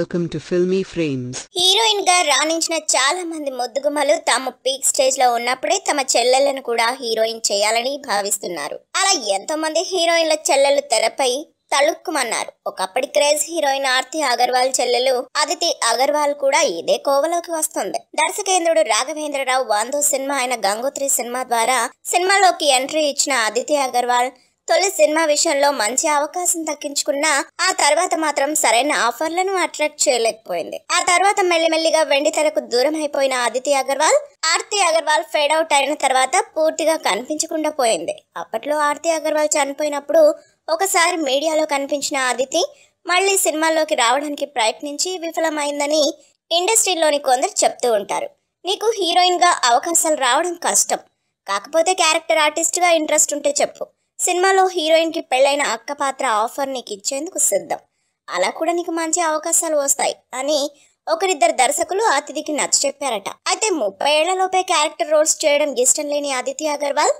welcome to filmy frames heroine గా రాణించిన చాలా మంది ముద్దుగుమలు తాము పీక్ స్టేజ్ లో ఉన్నప్పుడే తమ చెల్లెలను కూడా హీరోయిన్ చేయాలని భావిస్తున్నారు అలా ఎంతో మంది హీరోయిన్ల చెల్లెలు తెరపై తళుక్కుమన్నారు ఒకప్పటి క్రేజ్ హీరోయిన్ ఆర్తి అగర్వాల్ చెల్లెలు అదితి అగర్వాల్ కూడా ఇదే కోవలోకి వస్తుంది దర్శకేంద్రుడు రాఘవేంద్రరావు వందో సినిమా అయిన గంగోత్రి సినిమా ద్వారా సినిమాలోకి ఎంట్రీ ఇచ్చిన అదితి అగర్వాల్ తొలి సినిమా విషయంలో మంచి అవకాశం దక్కించుకున్నా ఆ తర్వాత మాత్రం సరైన ఆఫర్లను అట్రాక్ట్ చేయలేకపోయింది ఆ తర్వాత మెల్లిమెల్లిగా వెండితెరకు దూరం అయిపోయిన ఆదిత్య అగర్వాల్ ఆర్తి అగర్వాల్ ఫేడ్ అవుట్ అయిన తర్వాత పూర్తిగా కనిపించకుండా పోయింది అప్పట్లో ఆర్తి అగర్వాల్ చనిపోయినప్పుడు ఒకసారి మీడియాలో కనిపించిన ఆదితి మళ్ళీ సినిమాల్లోకి రావడానికి ప్రయత్నించి విఫలమైందని ఇండస్ట్రీలోని కొందరు చెప్తూ ఉంటారు నీకు హీరోయిన్గా అవకాశాలు రావడం కష్టం కాకపోతే క్యారెక్టర్ ఆర్టిస్ట్గా ఇంట్రెస్ట్ ఉంటే చెప్పు సినిమాలో హీరోయిన్కి పెళ్ళైన అక్క పాత్ర ఆఫర్ నీకు ఇచ్చేందుకు సిద్ధం అలా కూడా నీకు మంచి అవకాశాలు వస్తాయి అని ఒకరిద్దరు దర్శకులు అతిథికి నచ్చ చెప్పారట అయితే ముప్పై ఏళ్లలోపే క్యారెక్టర్ రోల్స్ చేయడం ఇష్టం లేని ఆదిత్య అగర్వాల్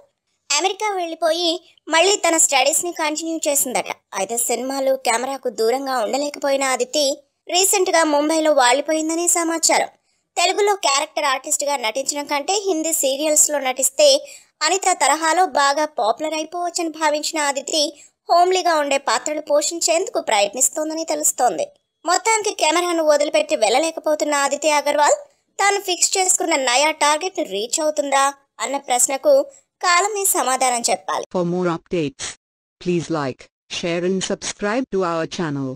అమెరికా వెళ్ళిపోయి మళ్ళీ తన స్టడీస్ని కంటిన్యూ చేసిందట అయితే సినిమాలు కెమెరాకు దూరంగా ఉండలేకపోయిన ఆదిత్య రీసెంట్గా ముంబైలో వాలిపోయిందని సమాచారం తెలుగులో క్యారెక్టర్ ఆర్టిస్ట్గా నటించడం కంటే హిందీ సీరియల్స్లో నటిస్తే అనిత తరహాలో బాగా పాపులర్ అయిపోవచ్చని భావించిన అదితి హోమ్లీగా ఉండే పాత్రలు పోషించేందుకు ప్రయత్నిస్తోందని తెలుస్తోంది మొత్తానికి కెమెరాను వదిలిపెట్టి వెళ్ళలేకపోతున్న ఆదిత్య అగర్వాల్ తాను ఫిక్స్ చేసుకున్న నయా టార్గెట్ రీచ్ అవుతుందా అన్న ప్రశ్నకు కాలమే సమాధానం చెప్పాలి for more updates please like share and subscribe to our channel